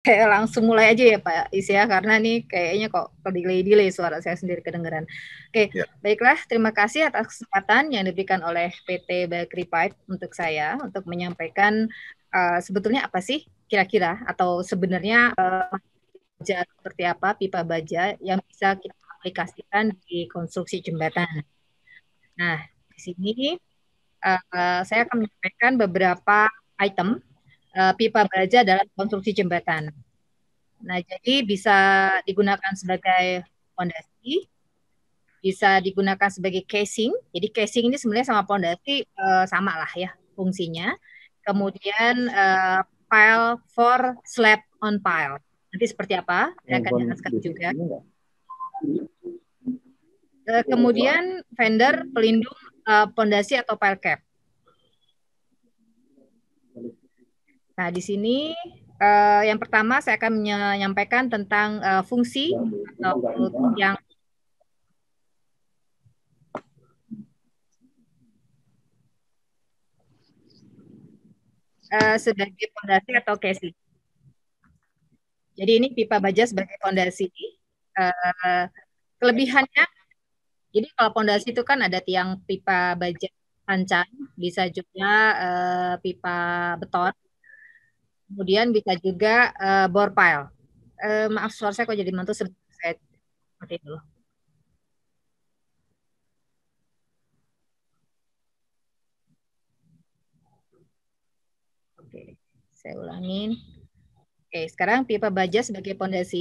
Kayak langsung mulai aja ya Pak Isya karena nih kayaknya kok delay-delay suara saya sendiri kedengeran. Oke, ya. baiklah. Terima kasih atas kesempatan yang diberikan oleh PT Bakery Pipe untuk saya untuk menyampaikan uh, sebetulnya apa sih kira-kira atau sebenarnya uh, eh, baja seperti apa pipa baja yang bisa kita aplikasikan di konstruksi jembatan. Nah, di sini uh, saya akan menyampaikan beberapa item Eh, pipa baja dalam konstruksi jembatan. Nah, jadi bisa digunakan sebagai fondasi, bisa digunakan sebagai casing. Jadi casing ini sebenarnya sama fondasi uh, eh, sama lah ya fungsinya. Kemudian uh, pile for slab on pile. Nanti seperti apa? Saya akan jelaskan juga. kemudian vendor pelindung pondasi atau pile cap. Nah, di sini uh, yang pertama saya akan menyampaikan tentang uh, fungsi atau yang uh, sebagai fondasi atau casing. Jadi ini pipa baja sebagai fondasi. Uh, kelebihannya, jadi kalau fondasi itu kan ada tiang pipa baja pancang, bisa juga uh, pipa beton kemudian bisa juga uh, bor pile. Uh, maaf suara saya kok jadi mantu seperti itu. Oke, saya ulangin. Oke, sekarang pipa baja sebagai pondasi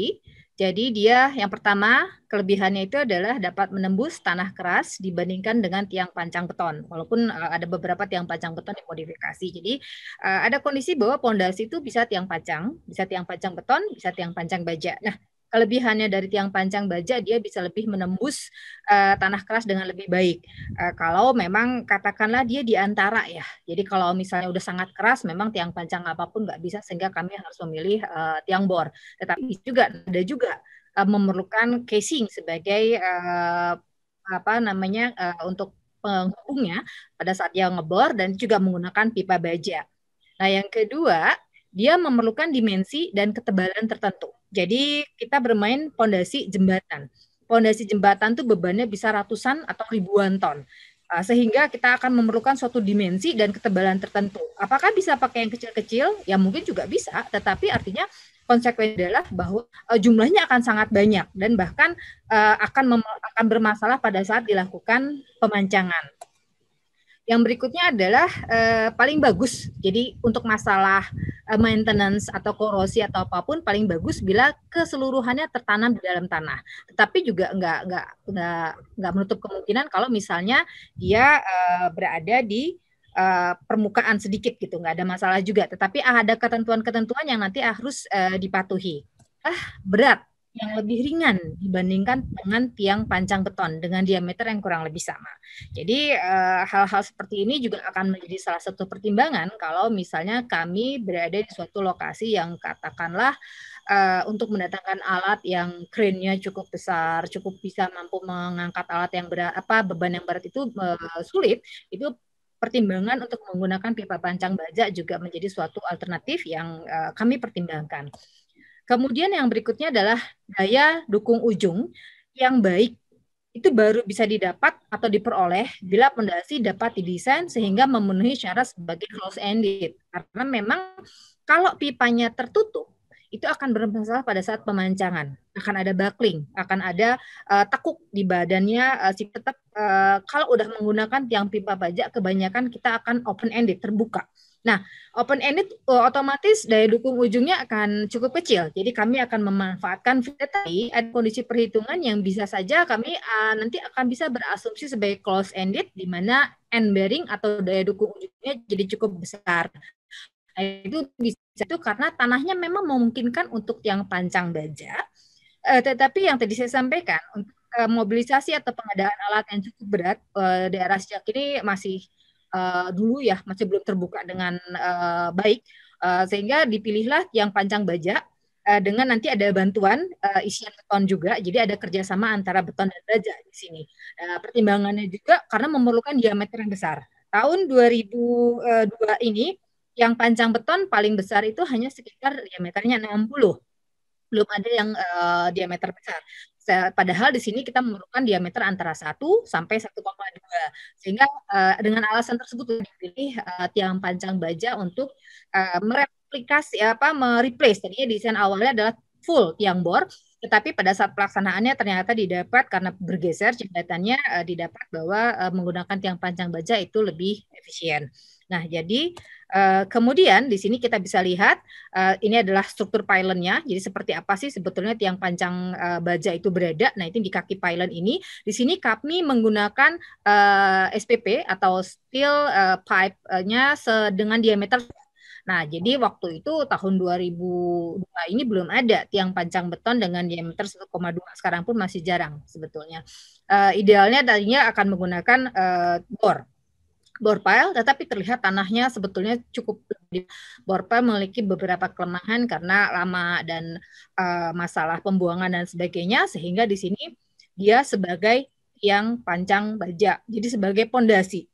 jadi dia yang pertama kelebihannya itu adalah dapat menembus tanah keras dibandingkan dengan tiang pancang beton. Walaupun uh, ada beberapa tiang pancang beton yang modifikasi. Jadi uh, ada kondisi bahwa pondasi itu bisa tiang pancang, bisa tiang pancang beton, bisa tiang pancang baja. Nah, kelebihannya dari tiang panjang baja dia bisa lebih menembus uh, tanah keras dengan lebih baik. Uh, kalau memang katakanlah dia di antara ya. Jadi kalau misalnya udah sangat keras memang tiang panjang apapun nggak bisa sehingga kami harus memilih uh, tiang bor. Tetapi juga ada juga uh, memerlukan casing sebagai uh, apa namanya uh, untuk penghubungnya pada saat dia ngebor dan juga menggunakan pipa baja. Nah, yang kedua, dia memerlukan dimensi dan ketebalan tertentu. Jadi kita bermain pondasi jembatan. Pondasi jembatan tuh bebannya bisa ratusan atau ribuan ton. Ah, sehingga kita akan memerlukan suatu dimensi dan ketebalan tertentu. Apakah bisa pakai yang kecil-kecil? Ya mungkin juga bisa, tetapi artinya konsekuensi adalah bahwa eh, jumlahnya akan sangat banyak dan bahkan eh, akan akan bermasalah pada saat dilakukan pemancangan. Yang berikutnya adalah uh, paling bagus. Jadi untuk masalah uh, maintenance atau korosi atau apapun paling bagus bila keseluruhannya tertanam di dalam tanah. Tetapi juga nggak nggak nggak nggak menutup kemungkinan kalau misalnya dia uh, berada di uh, permukaan sedikit gitu, nggak ada masalah juga. Tetapi ada ketentuan-ketentuan yang nanti harus uh, dipatuhi. Ah berat yang lebih ringan dibandingkan dengan tiang panjang beton dengan diameter yang kurang lebih sama. Jadi eh, hal-hal seperti ini juga akan menjadi salah satu pertimbangan kalau misalnya kami berada di suatu lokasi yang katakanlah eh, untuk mendatangkan alat yang crane cukup besar, cukup bisa mampu mengangkat alat yang berat apa beban yang berat itu eh, sulit, itu pertimbangan untuk menggunakan pipa panjang baja juga menjadi suatu alternatif yang kami pertimbangkan. Kemudian yang berikutnya adalah daya dukung ujung yang baik. Itu baru bisa didapat atau diperoleh bila pondasi dapat didesain sehingga memenuhi syarat sebagai close ended. Karena memang kalau pipanya tertutup itu akan bermasalah pada saat pemancangan. Akan ada buckling, akan ada uh, tekuk di badannya. Uh, si tetap uh, kalau udah menggunakan tiang pipa baja kebanyakan kita akan open ended terbuka Nah, open ended e, otomatis daya dukung ujungnya akan cukup kecil. Jadi kami akan memanfaatkan VTI ada kondisi perhitungan yang bisa saja kami uh, nanti akan bisa berasumsi sebagai close ended di mana end bearing atau daya dukung ujungnya jadi cukup besar. Nah, itu bisa itu karena tanahnya memang memungkinkan untuk yang panjang baja. Uh, e, tetapi yang tadi saya sampaikan untuk uh, mobilisasi atau pengadaan alat yang cukup berat uh, daerah sejak ini masih uh, dulu ya masih belum terbuka dengan uh, baik uh, sehingga dipilihlah yang panjang baja uh, dengan nanti ada bantuan uh, isian beton juga jadi ada kerjasama antara beton dan baja di sini uh, pertimbangannya juga karena memerlukan diameter yang besar tahun 2002 ini yang panjang beton paling besar itu hanya sekitar diameternya 60 belum ada yang uh, diameter besar. Padahal di sini kita memerlukan diameter antara 1 sampai 1,2. Sehingga uh, dengan alasan tersebut dipilih uh, tiang panjang baja untuk uh, mereplikasi apa mereplace Jadi desain awalnya adalah full tiang bor tetapi pada saat pelaksanaannya ternyata didapat karena bergeser jembatannya uh, didapat bahwa uh, menggunakan tiang panjang baja itu lebih efisien. Nah, jadi uh, kemudian di sini kita bisa lihat uh, ini adalah struktur pylonnya. Jadi seperti apa sih sebetulnya tiang panjang uh, baja itu berada? Nah, itu di kaki pylon ini. Di sini kami menggunakan SPP atau steel pipe-nya dengan diameter Nah, jadi waktu itu tahun 2002 ini belum ada tiang panjang beton dengan diameter 1,2. Sekarang pun masih jarang sebetulnya. Uh, idealnya tadinya akan menggunakan uh, bor Borpile, tetapi terlihat tanahnya sebetulnya cukup borpile memiliki beberapa kelemahan karena lama dan uh, masalah pembuangan dan sebagainya, sehingga di sini dia sebagai yang pancang baja, jadi sebagai pondasi,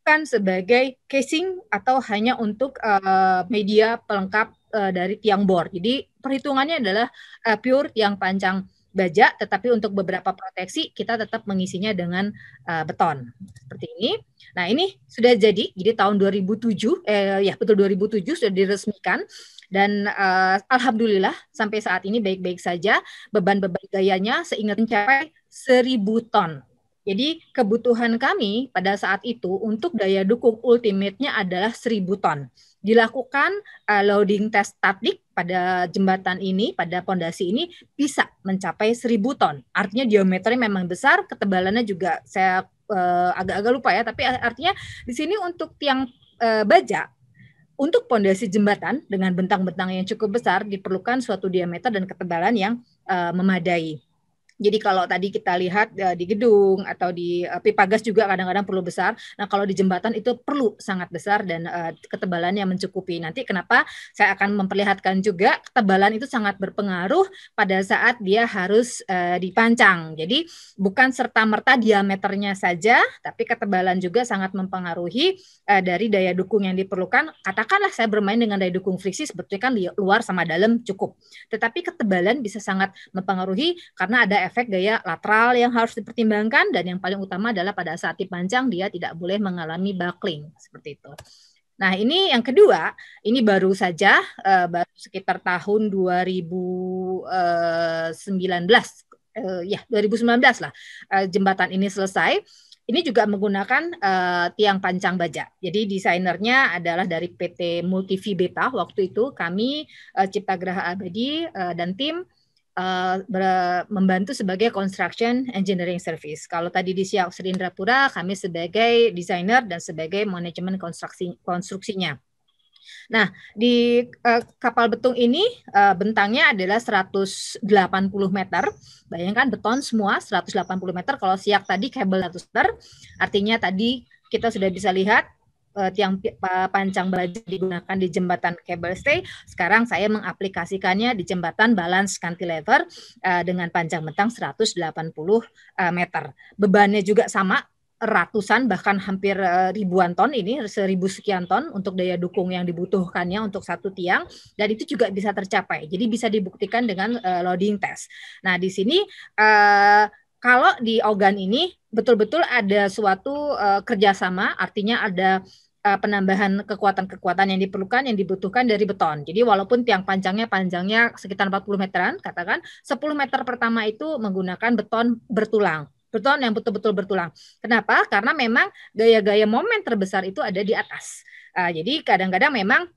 bukan sebagai casing atau hanya untuk uh, media pelengkap uh, dari tiang bor. Jadi perhitungannya adalah uh, pure tiang pancang baja, tetapi untuk hmm. beberapa proteksi kita tetap mengisinya dengan uh, beton seperti ini. Nah ini sudah jadi, jadi tahun 2007, eh, ya betul 2007 sudah diresmikan dan uh, alhamdulillah sampai saat ini baik-baik saja beban-beban gayanya seingat mencapai 1000 ton. Jadi kebutuhan kami pada saat itu untuk daya dukung ultimate-nya adalah seribu ton dilakukan uh, loading test statik pada jembatan ini, pada pondasi ini bisa mencapai 1000 ton. Artinya diameternya memang besar, ketebalannya juga saya agak eh, agak-agak lupa ya, tapi artinya di sini untuk tiang uh, baja untuk pondasi jembatan dengan bentang-bentang yang cukup besar diperlukan suatu diameter dan ketebalan yang uh, memadai. Jadi kalau tadi kita lihat ya, di gedung atau di uh, pipa gas juga kadang-kadang perlu besar. Nah kalau di jembatan itu perlu sangat besar dan uh, eh, ketebalannya mencukupi. Nanti kenapa saya akan memperlihatkan juga ketebalan itu sangat berpengaruh pada saat dia harus uh, dipancang. Jadi bukan serta merta diameternya saja, tapi ketebalan juga sangat mempengaruhi uh, dari daya dukung yang diperlukan. Katakanlah saya bermain dengan daya dukung friksi sebetulnya kan di luar sama dalam cukup. Tetapi ketebalan bisa sangat mempengaruhi karena ada efek gaya lateral yang harus dipertimbangkan dan yang paling utama adalah pada saat tip panjang dia tidak boleh mengalami buckling seperti itu. Nah, ini yang kedua, ini baru saja uh, baru sekitar tahun 2019 uh, eh, eh, ya 2019 lah uh, jembatan ini selesai. Ini juga menggunakan uh, tiang pancang baja. Jadi desainernya adalah dari PT Multivi Waktu itu kami uh, Cipta Graha Abadi uh, dan tim Uh, membantu sebagai construction engineering service. Kalau tadi di Siak Serindrapura, kami sebagai designer dan sebagai manajemen konstruksi, konstruksinya. Nah, di uh, kapal betung ini uh, bentangnya adalah 180 meter. Bayangkan beton semua 180 meter. Kalau siak tadi kabel 100 meter, artinya tadi kita sudah bisa lihat uh, tiang panjang baja digunakan di jembatan cable stay, sekarang saya mengaplikasikannya di jembatan balance cantilever eh, dengan panjang bentang 180 eh, meter. Bebannya juga sama ratusan bahkan hampir ribuan ton ini seribu sekian ton untuk daya dukung yang dibutuhkannya untuk satu tiang dan itu juga bisa tercapai jadi bisa dibuktikan dengan loading test. Nah di sini uh, kalau di organ ini betul-betul ada suatu uh, kerjasama, artinya ada uh, penambahan kekuatan-kekuatan yang diperlukan, yang dibutuhkan dari beton. Jadi walaupun tiang panjangnya panjangnya sekitar 40 meteran, katakan 10 meter pertama itu menggunakan beton bertulang beton yang betul-betul bertulang. Kenapa? Karena memang gaya-gaya momen terbesar itu ada di atas. Uh, jadi kadang-kadang memang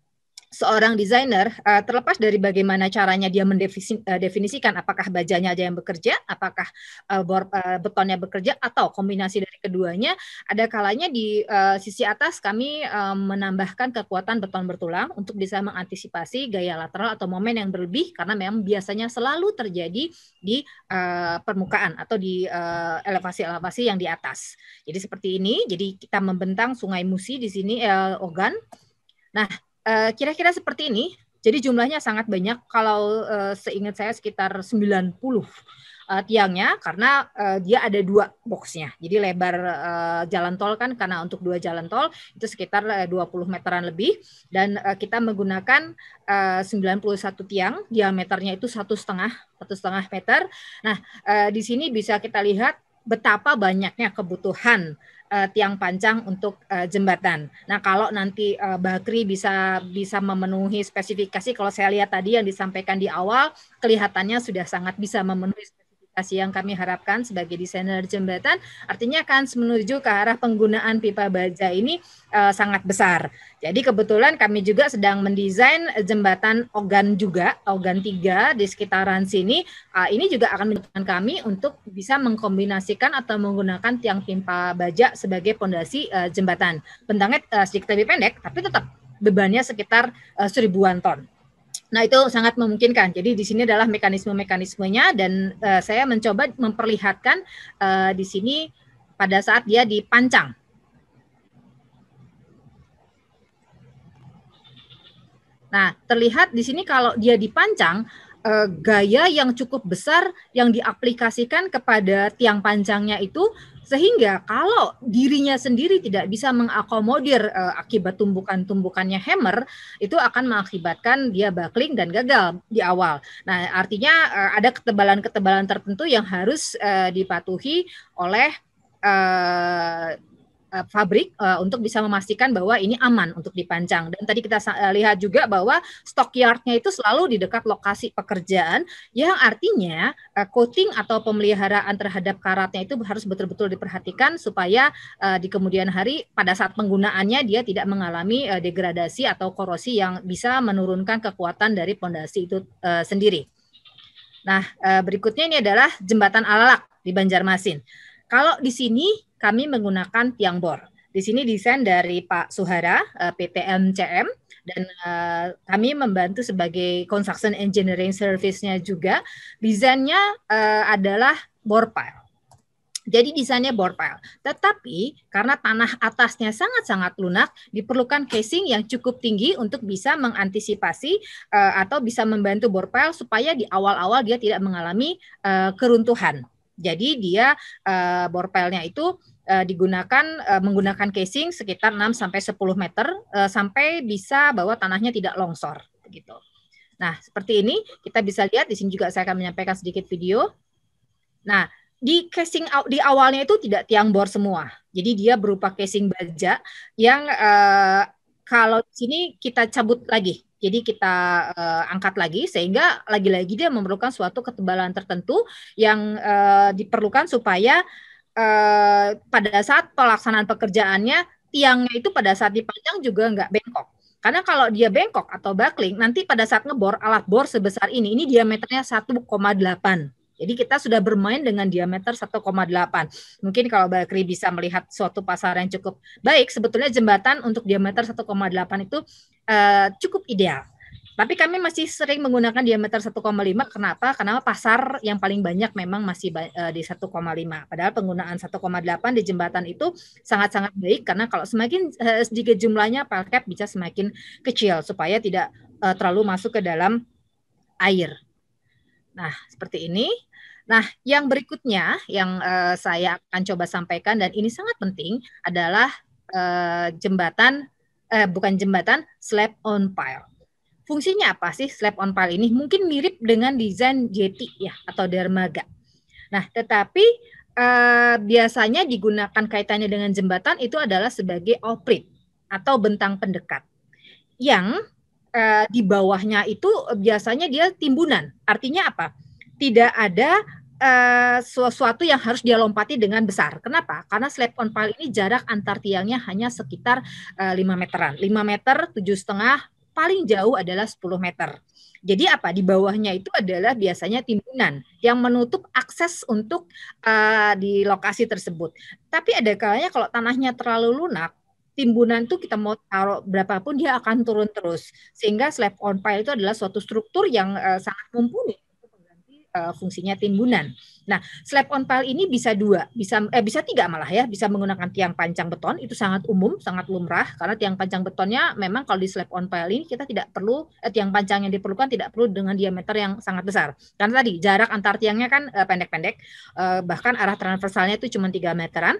seorang desainer uh, terlepas dari bagaimana caranya dia mendefinisikan eh, apakah bajanya aja yang bekerja, apakah uh, bor, uh, betonnya bekerja atau kombinasi dari keduanya, ada kalanya di uh, sisi atas kami uh, menambahkan kekuatan beton bertulang untuk bisa mengantisipasi gaya lateral atau momen yang berlebih karena memang biasanya selalu terjadi di uh, permukaan atau di elevasi-elevasi uh, yang di atas. Jadi seperti ini, jadi kita membentang Sungai Musi di sini El Ogan. Nah, Eh, kira-kira uh, seperti ini. Jadi jumlahnya sangat banyak kalau uh, seingat saya sekitar 90 uh, eh, tiangnya karena uh, dia ada dua boxnya. Jadi lebar uh, jalan tol kan karena untuk dua jalan tol itu sekitar uh, 20 meteran lebih dan uh, kita menggunakan uh, 91 tiang diameternya itu satu setengah satu setengah meter. Nah uh, di sini bisa kita lihat betapa banyaknya kebutuhan uh, tiang panjang untuk uh, jembatan. Nah, kalau nanti uh, Bakri bisa bisa memenuhi spesifikasi kalau saya lihat tadi yang disampaikan di awal kelihatannya sudah sangat bisa memenuhi spesifikasi implementasi yang kami harapkan sebagai desainer jembatan artinya akan menuju ke arah penggunaan pipa baja ini uh, sangat besar. Jadi kebetulan kami juga sedang mendesain jembatan Ogan juga, Ogan 3 di sekitaran sini. Uh, ini juga akan menunjukkan kami untuk bisa mengkombinasikan atau menggunakan tiang pipa baja sebagai pondasi uh, eh, jembatan. Bentangnya uh, sedikit lebih pendek tapi tetap bebannya sekitar uh, seribuan ton. Nah, itu sangat memungkinkan. Jadi di sini adalah mekanisme-mekanismenya dan uh, saya mencoba memperlihatkan uh, di sini pada saat dia dipancang. Nah, terlihat di sini kalau dia dipancang, uh, gaya yang cukup besar yang diaplikasikan kepada tiang panjangnya itu sehingga kalau dirinya sendiri tidak bisa mengakomodir uh, akibat tumbukan-tumbukannya hammer itu akan mengakibatkan dia buckling dan gagal di awal. Nah, artinya uh, ada ketebalan-ketebalan tertentu yang harus uh, dipatuhi oleh Eh, pabrik uh, untuk bisa memastikan bahwa ini aman untuk dipanjang. Dan tadi kita uh, lihat juga bahwa stockyardnya itu selalu di dekat lokasi pekerjaan, yang artinya uh, coating atau pemeliharaan terhadap karatnya itu harus betul-betul diperhatikan supaya uh, di kemudian hari pada saat penggunaannya dia tidak mengalami uh, degradasi atau korosi yang bisa menurunkan kekuatan dari pondasi itu uh, sendiri. Nah, berikutnya ini adalah jembatan Alalak di Banjarmasin. Kalau di sini kami menggunakan tiang bor. Di sini desain dari Pak Suhara, eh, PT MCM dan eh, kami membantu sebagai construction engineering service-nya juga. Desainnya eh, adalah bor pile. Jadi desainnya bor pile. Tetapi karena tanah atasnya sangat-sangat lunak, diperlukan casing yang cukup tinggi untuk bisa mengantisipasi atau bisa membantu bor pile supaya di awal-awal dia tidak mengalami keruntuhan. Jadi dia uh, bor pile-nya itu uh, digunakan uh, menggunakan casing sekitar 6 sampai 10 meter uh, sampai bisa bahwa tanahnya tidak longsor gitu. Nah, seperti ini kita bisa lihat di sini juga saya akan menyampaikan sedikit video. Nah, di casing di awalnya itu tidak tiang bor semua. Jadi dia berupa casing baja yang uh, kalau di sini kita cabut lagi. Jadi kita uh, angkat lagi sehingga lagi-lagi dia memerlukan suatu ketebalan tertentu yang uh, diperlukan supaya Eh, pada saat pelaksanaan pekerjaannya tiangnya itu pada saat dipanjang juga nggak bengkok. Karena kalau dia bengkok atau buckling, nanti pada saat ngebor alat bor sebesar ini, ini diameternya 1,8. Jadi kita sudah bermain dengan diameter 1,8. Mungkin kalau Bakri bisa melihat suatu pasar yang cukup baik, sebetulnya jembatan untuk diameter 1,8 itu uh, cukup ideal. Tapi kami masih sering menggunakan diameter 1,5. Kenapa? Karena pasar yang paling banyak memang masih eh, di 1,5. Padahal penggunaan 1,8 di jembatan itu sangat-sangat baik karena kalau semakin eh, sedikit jumlahnya pelkap bisa semakin kecil supaya tidak eh, terlalu masuk ke dalam air. Nah, seperti ini. Nah, yang berikutnya yang saya akan coba sampaikan dan ini sangat penting adalah jembatan eh, bukan jembatan slab on pile. Fungsinya apa sih slap on pile ini? Mungkin mirip dengan desain jeti ya atau dermaga. Nah, tetapi eh, biasanya digunakan kaitannya dengan jembatan itu adalah sebagai oprit atau bentang pendekat yang eh, di bawahnya itu biasanya dia timbunan. Artinya apa? Tidak ada eh, sesuatu yang harus dia lompati dengan besar. Kenapa? Karena slab on pile ini jarak antar tiangnya hanya sekitar eh, lima 5 meteran. 5 meter, tujuh setengah, paling jauh adalah 10 meter. Jadi apa di bawahnya itu adalah biasanya timbunan yang menutup akses untuk uh, di lokasi tersebut. Tapi ada kalanya kalau tanahnya terlalu lunak, timbunan itu kita mau taruh berapapun dia akan turun terus. Sehingga slab on pile itu adalah suatu struktur yang uh, sangat mumpuni Eh, fungsinya timbunan. Nah, slab on pile ini bisa dua, bisa eh bisa tiga malah ya, bisa menggunakan tiang panjang beton itu sangat umum, sangat lumrah karena tiang panjang betonnya memang kalau di slab on pile ini kita tidak perlu eh, tiang panjang yang diperlukan tidak perlu dengan diameter yang sangat besar. Karena tadi jarak antar tiangnya kan eh, pendek-pendek, eh, eh, bahkan arah transversalnya itu cuma 3 meteran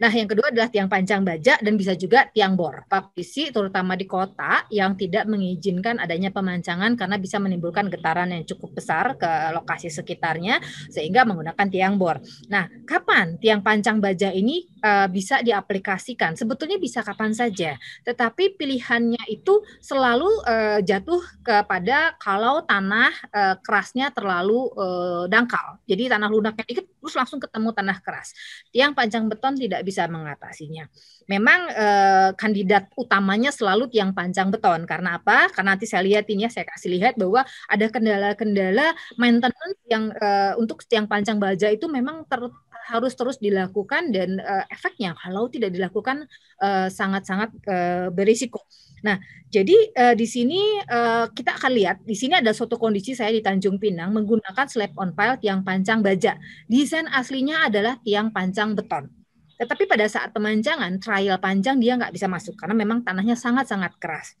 Nah, yang kedua adalah tiang panjang baja dan bisa juga tiang bor. Papisi terutama di kota yang tidak mengizinkan adanya pemancangan karena bisa menimbulkan getaran yang cukup besar ke lokasi sekitarnya sehingga menggunakan tiang bor. Nah, kapan tiang panjang baja ini uh, bisa diaplikasikan? Sebetulnya bisa kapan saja, tetapi pilihannya itu selalu uh, jatuh kepada kalau tanah uh, kerasnya terlalu uh, dangkal. Jadi tanah lunaknya dikit fokus langsung ketemu tanah keras. Tiang panjang beton tidak bisa mengatasinya. Memang eh, kandidat utamanya selalu tiang panjang beton. Karena apa? Karena nanti saya lihat ini ya, saya kasih lihat bahwa ada kendala-kendala maintenance yang eh, untuk tiang panjang baja itu memang ter harus terus dilakukan dan uh, efeknya kalau tidak dilakukan eh, sangat-sangat uh, berisiko. Nah, jadi uh, di sini uh, kita akan lihat di sini ada suatu kondisi saya di Tanjung Pinang menggunakan slab on pile tiang pancang baja. Desain aslinya adalah tiang pancang beton. Tetapi pada saat pemancangan trial panjang dia nggak bisa masuk karena memang tanahnya sangat-sangat keras.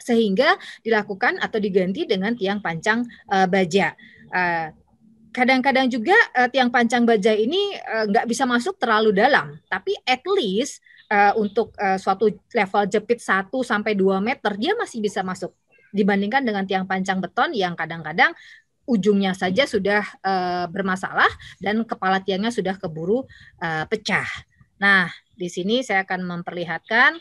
Sehingga dilakukan atau diganti dengan tiang pancang uh, baja. Uh, kadang-kadang juga uh, tiang pancang baja ini uh, bisa masuk terlalu dalam, tapi at least uh, untuk uh, suatu level jepit 1 sampai dua meter dia masih bisa masuk dibandingkan dengan tiang pancang beton yang kadang-kadang ujungnya saja sudah uh, bermasalah dan kepala tiangnya sudah keburu uh, pecah. Nah, di sini saya akan memperlihatkan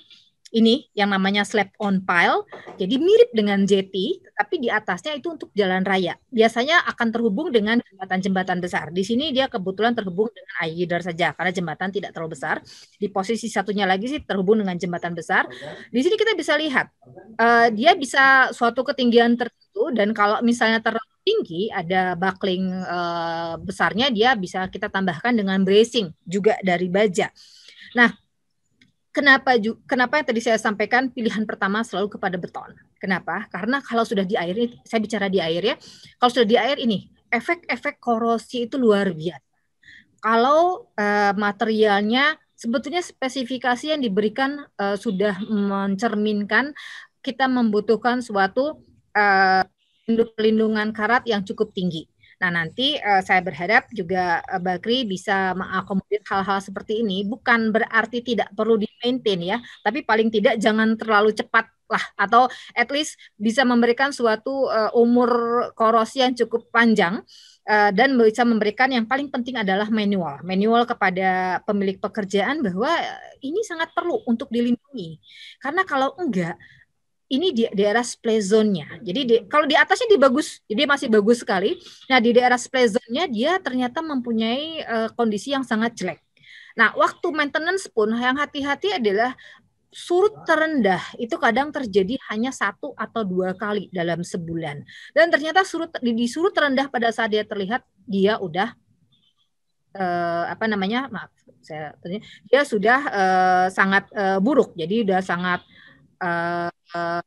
ini yang namanya slab on pile. Jadi mirip dengan jetty, tetapi di atasnya itu untuk jalan raya. Biasanya akan terhubung dengan jembatan-jembatan besar. Di sini dia kebetulan terhubung dengan e air saja karena jembatan tidak terlalu besar. Di posisi satunya lagi sih terhubung dengan jembatan besar. Di sini kita bisa lihat uh, dia bisa suatu ketinggian tertentu dan kalau misalnya terlalu tinggi ada buckling uh, besarnya dia bisa kita tambahkan dengan bracing juga dari baja. Nah, Kenapa kenapa yang tadi saya sampaikan pilihan pertama selalu kepada beton. Kenapa? Karena kalau sudah di air, ini, saya bicara di air ya. Kalau sudah di air ini, efek-efek korosi itu luar biasa. Kalau uh, materialnya sebetulnya spesifikasi yang diberikan uh, sudah mencerminkan kita membutuhkan suatu uh, pelindungan karat yang cukup tinggi. Nah, nanti uh, saya berharap juga uh, Bakri bisa mengakomodir hal-hal seperti ini, bukan berarti tidak perlu di-maintain ya, tapi paling tidak jangan terlalu cepat lah atau at least bisa memberikan suatu uh, umur korosi yang cukup panjang dan bisa memberikan yang paling penting adalah manual. Manual kepada pemilik pekerjaan bahwa ini sangat perlu untuk dilindungi. Karena kalau enggak ini di daerah splay zone-nya. Jadi di, kalau di atasnya dia bagus, jadi masih bagus sekali. Nah, di daerah splay zone-nya dia ternyata mempunyai uh, kondisi yang sangat jelek. Nah, waktu maintenance pun yang hati-hati adalah surut terendah itu kadang terjadi hanya satu atau dua kali dalam sebulan. Dan ternyata surut di surut terendah pada saat dia terlihat dia udah uh, apa namanya maaf saya dia sudah uh, sangat uh, buruk jadi sudah sangat uh,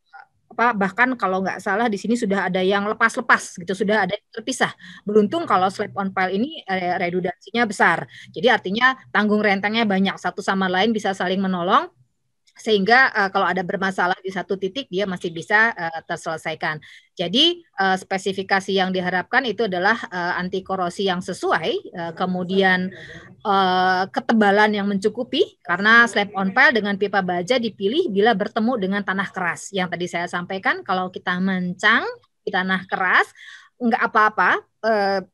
apa bahkan kalau nggak salah di sini sudah ada yang lepas-lepas gitu sudah ada yang terpisah beruntung kalau slab on file ini eh, redundansinya besar jadi artinya tanggung rentangnya banyak satu sama lain bisa saling menolong sehingga uh, kalau ada bermasalah di satu titik dia masih bisa uh, terselesaikan. Jadi uh, spesifikasi yang diharapkan itu adalah uh, anti korosi yang sesuai, uh, kemudian uh, ketebalan yang mencukupi karena slab on pile dengan pipa baja dipilih bila bertemu dengan tanah keras. Yang tadi saya sampaikan kalau kita mencang di tanah keras nggak apa-apa,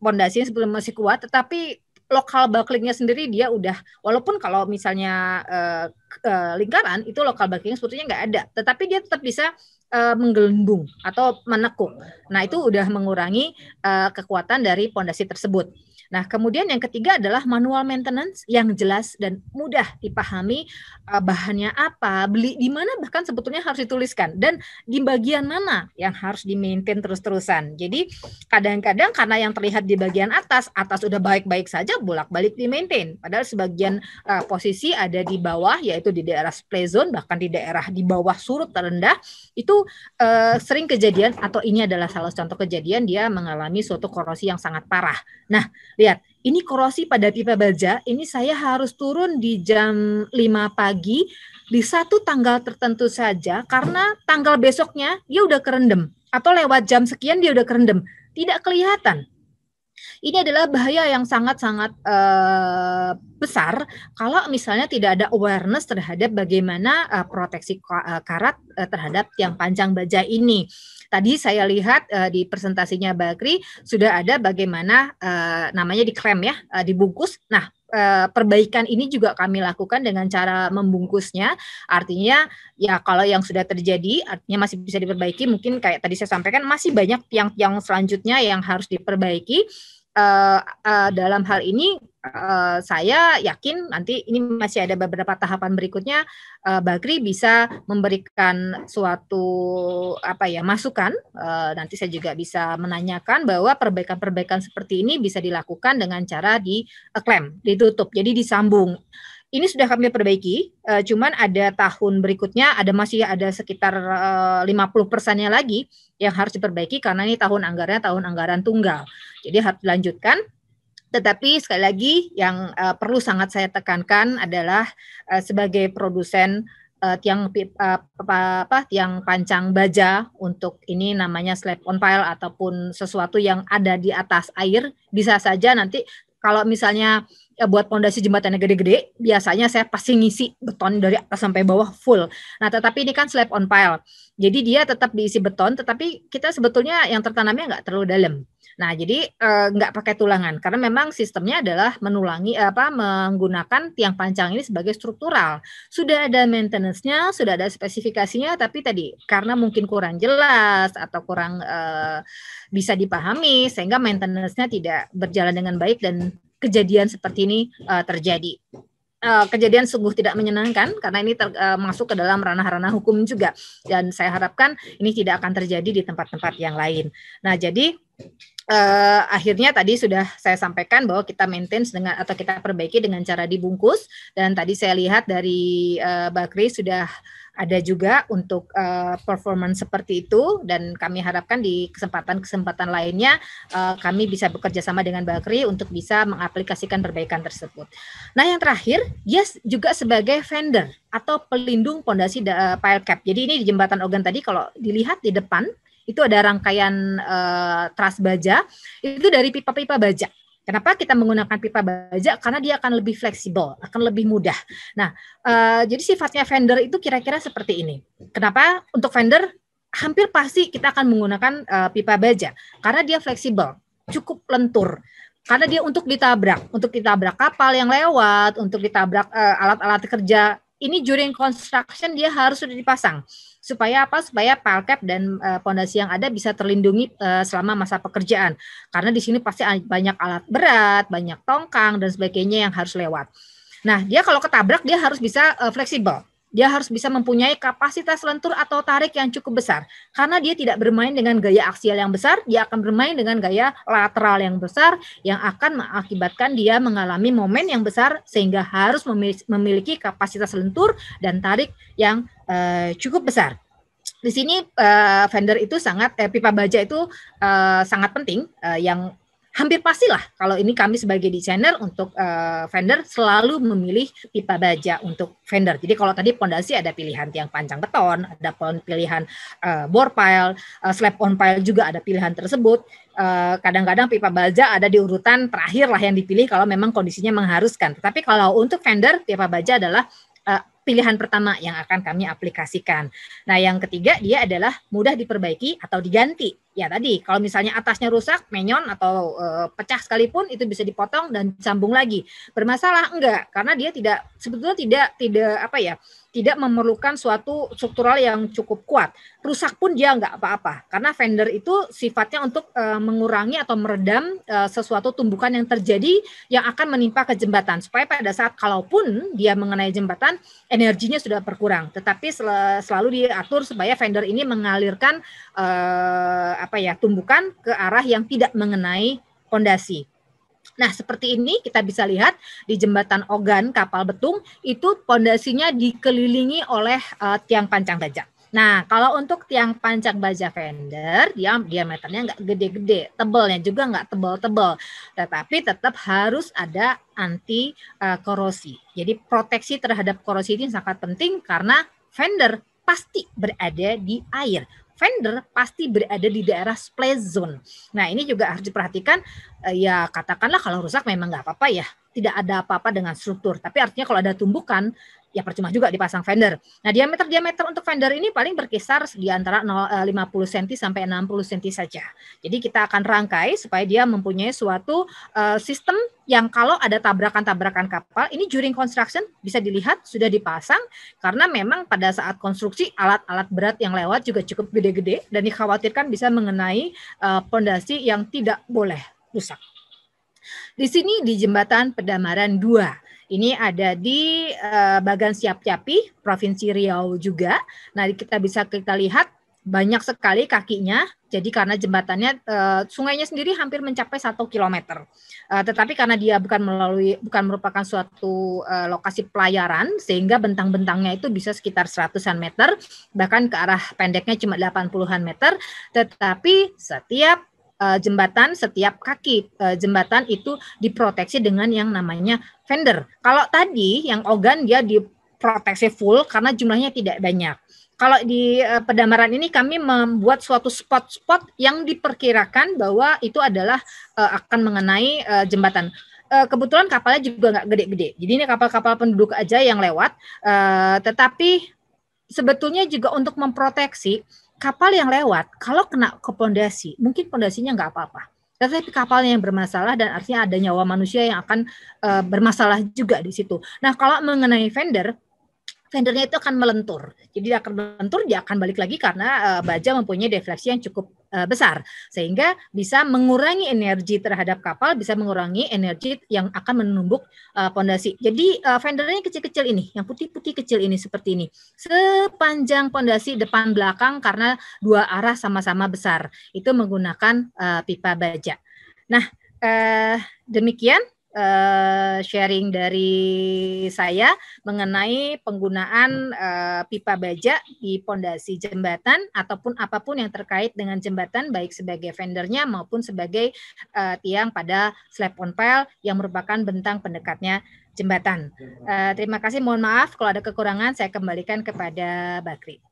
pondasinya uh, sebelum masih kuat, tetapi lokal bucklingnya sendiri dia udah walaupun kalau misalnya uh, uh, lingkaran itu lokal bakliknya sepertinya nggak ada, tetapi dia tetap bisa uh, menggelembung atau menekuk. Nah, itu udah mengurangi uh, kekuatan dari pondasi tersebut. Nah, kemudian yang ketiga adalah manual maintenance yang jelas dan mudah dipahami eh, bahannya apa, beli di mana bahkan sebetulnya harus dituliskan dan di bagian mana yang harus di maintain terus-terusan. Jadi kadang-kadang karena yang terlihat di bagian atas, atas sudah baik-baik saja bolak-balik di maintain. Padahal sebagian uh, posisi ada di bawah yaitu di daerah splay zone bahkan di daerah di bawah surut terendah itu uh, sering kejadian atau ini adalah salah satu contoh kejadian dia mengalami suatu korosi yang sangat parah. Nah, lihat ini korosi pada pipa baja, ini saya harus turun di jam 5 pagi di satu tanggal tertentu saja karena tanggal besoknya dia udah kerendam atau lewat jam sekian dia udah kerendam. Tidak kelihatan. Ini adalah bahaya yang sangat-sangat uh, besar kalau misalnya tidak ada awareness terhadap bagaimana uh, proteksi eh, karat uh, terhadap yang panjang baja ini tadi saya lihat uh, di presentasinya Bakri sudah ada bagaimana uh, namanya diklaim ya, uh, dibungkus. Nah, perbaikan ini juga kami lakukan dengan cara membungkusnya. Artinya ya kalau yang sudah terjadi artinya masih bisa diperbaiki. Mungkin kayak tadi saya sampaikan masih banyak yang yang selanjutnya yang harus diperbaiki uh, uh, dalam hal ini uh, saya yakin nanti ini masih ada beberapa tahapan berikutnya uh, Bakri bisa memberikan suatu apa ya masukan uh, nanti saya juga bisa menanyakan bahwa perbaikan-perbaikan seperti ini bisa dilakukan dengan cara di klaim ditutup jadi disambung ini sudah kami perbaiki, uh, cuman ada tahun berikutnya ada masih ada sekitar eh, uh, 50 persennya lagi yang harus diperbaiki karena ini tahun anggarannya tahun anggaran tunggal. Jadi harus dilanjutkan. Tetapi sekali lagi yang uh, perlu sangat saya tekankan adalah uh, sebagai produsen uh, tiang apa, apa tiang pancang baja untuk ini namanya slab on pile ataupun sesuatu yang ada di atas air bisa saja nanti kalau misalnya ya buat pondasi yang gede-gede, biasanya saya pasti ngisi beton dari atas sampai bawah full. Nah, tetapi ini kan slab on pile. Jadi dia tetap diisi beton, tetapi kita sebetulnya yang tertanamnya nggak terlalu dalam. Nah, jadi nggak eh, nggak pakai tulangan karena memang sistemnya adalah menulangi eh, apa menggunakan tiang panjang ini sebagai struktural. Sudah ada maintenance-nya, sudah ada spesifikasinya, tapi tadi karena mungkin kurang jelas atau kurang e, bisa dipahami sehingga maintenance-nya tidak berjalan dengan baik dan kejadian seperti ini e, terjadi. Eh, kejadian sungguh tidak menyenangkan karena ini ter, uh, masuk ke dalam ranah-ranah hukum juga dan saya harapkan ini tidak akan terjadi di tempat-tempat yang lain. Nah, jadi uh, akhirnya tadi sudah saya sampaikan bahwa kita maintain dengan atau kita perbaiki dengan cara dibungkus dan tadi saya lihat dari uh, Bakri sudah ada juga untuk uh, performance seperti itu dan kami harapkan di kesempatan-kesempatan lainnya uh, kami bisa bekerja sama dengan Bakri untuk bisa mengaplikasikan perbaikan tersebut. Nah yang terakhir, dia yes, juga sebagai vendor atau pelindung pondasi uh, PileCap. Jadi ini di jembatan Ogan tadi kalau dilihat di depan itu ada rangkaian uh, eh, trust baja itu dari pipa-pipa baja. Kenapa kita menggunakan pipa baja? Karena dia akan lebih fleksibel, akan lebih mudah. Nah, uh, jadi sifatnya vendor itu kira-kira seperti ini. Kenapa? Untuk vendor hampir pasti kita akan menggunakan uh, pipa baja karena dia fleksibel, cukup lentur karena dia untuk ditabrak, untuk ditabrak kapal yang lewat, untuk ditabrak alat-alat uh, kerja. Ini during construction dia harus sudah dipasang supaya apa supaya Pelkap dan pondasi eh, yang ada bisa terlindungi uh, selama masa pekerjaan karena di sini pasti banyak alat berat banyak tongkang dan sebagainya yang harus lewat nah dia kalau ketabrak dia harus bisa uh, fleksibel dia harus bisa mempunyai kapasitas lentur atau tarik yang cukup besar. Karena dia tidak bermain dengan gaya aksial yang besar, dia akan bermain dengan gaya lateral yang besar yang akan mengakibatkan dia mengalami momen yang besar sehingga harus memiliki kapasitas lentur dan tarik yang eh, cukup besar. Di sini eh, itu sangat eh, pipa baja itu eh, sangat penting eh, yang hampir pastilah kalau ini kami sebagai desainer untuk uh, vendor selalu memilih pipa baja untuk vendor. Jadi kalau tadi pondasi ada pilihan tiang panjang beton, ada pilihan uh, bore pile, uh, slab on pile juga ada pilihan tersebut. kadang-kadang uh, pipa baja ada di urutan terakhir lah yang dipilih kalau memang kondisinya mengharuskan. Tapi kalau untuk vendor pipa baja adalah uh, pilihan pertama yang akan kami aplikasikan. Nah, yang ketiga dia adalah mudah diperbaiki atau diganti ya tadi kalau misalnya atasnya rusak, menyon atau e, pecah sekalipun itu bisa dipotong dan sambung lagi. Bermasalah enggak? Karena dia tidak sebetulnya tidak tidak apa ya? tidak memerlukan suatu struktural yang cukup kuat. Rusak pun dia enggak apa-apa, karena fender itu sifatnya untuk e, mengurangi atau meredam e, sesuatu tumbukan yang terjadi yang akan menimpa ke jembatan, supaya pada saat kalaupun dia mengenai jembatan, energinya sudah berkurang. Tetapi sel selalu diatur supaya fender ini mengalirkan e, apa ya tumbukan ke arah yang tidak mengenai pondasi. Nah, seperti ini kita bisa lihat di jembatan Ogan kapal betung itu pondasinya dikelilingi oleh uh, tiang pancang baja. Nah, kalau untuk tiang pancang baja fender, dia diameternya nggak gede-gede, tebalnya juga nggak tebal-tebal, tetapi tetap harus ada anti uh, korosi. Jadi proteksi terhadap korosi ini sangat penting karena fender pasti berada di air vendor pasti berada di daerah splash zone. Nah ini juga harus diperhatikan eh, ya katakanlah kalau rusak memang nggak apa-apa ya tidak ada apa-apa dengan struktur. Tapi artinya kalau ada tumbukan ya percuma juga dipasang fender. Nah, diameter-diameter untuk fender ini paling berkisar di antara 50 cm eh, sampai 60 cm saja. Jadi kita akan rangkai supaya dia mempunyai suatu uh, sistem yang kalau ada tabrakan-tabrakan kapal, ini during construction bisa dilihat sudah dipasang karena memang pada saat konstruksi alat-alat berat yang lewat juga cukup gede-gede dan dikhawatirkan bisa mengenai eh, pondasi yang tidak boleh rusak. Di sini di jembatan Pedamaran 2. Ini ada di uh, Bagan siap capi Provinsi Riau juga. Nah, kita bisa kita lihat banyak sekali kakinya. Jadi karena jembatannya uh, sungainya sendiri hampir mencapai satu kilometer. Uh, tetapi karena dia bukan melalui bukan merupakan suatu uh, lokasi pelayaran sehingga bentang-bentangnya itu bisa sekitar seratusan meter bahkan ke arah pendeknya cuma delapan an meter. Tetapi setiap Eh, jembatan setiap kaki eh, jembatan itu diproteksi dengan yang namanya fender. Kalau tadi yang ogan dia diproteksi full karena jumlahnya tidak banyak. Kalau di eh, pedamaran ini kami membuat suatu spot-spot yang diperkirakan bahwa itu adalah akan mengenai jembatan kebetulan kapalnya juga nggak gede-gede. Jadi ini kapal-kapal penduduk aja yang lewat. tetapi sebetulnya juga untuk memproteksi kapal yang lewat kalau kena ke pondasi mungkin pondasinya nggak apa-apa tetapi kapalnya yang bermasalah dan artinya ada nyawa manusia yang akan uh, bermasalah juga di situ. Nah, kalau mengenai vendor, vendernya itu akan melentur. Jadi dia akan melentur, dia akan balik lagi karena uh, baja mempunyai defleksi yang cukup Eh, besar sehingga bisa mengurangi energi terhadap kapal bisa mengurangi energi yang akan menumbuk eh, pondasi. Jadi eh, vendernya kecil-kecil ini yang putih-putih kecil ini seperti ini sepanjang pondasi depan belakang karena dua arah sama-sama besar itu menggunakan pipa baja. Nah demikian Eh, sharing dari saya mengenai penggunaan eh, pipa baja di pondasi jembatan ataupun apapun yang terkait dengan jembatan baik sebagai vendernya maupun sebagai eh, tiang pada slab on pile yang merupakan bentang pendekatnya jembatan. terima kasih, mohon maaf kalau ada kekurangan saya kembalikan kepada Bakri.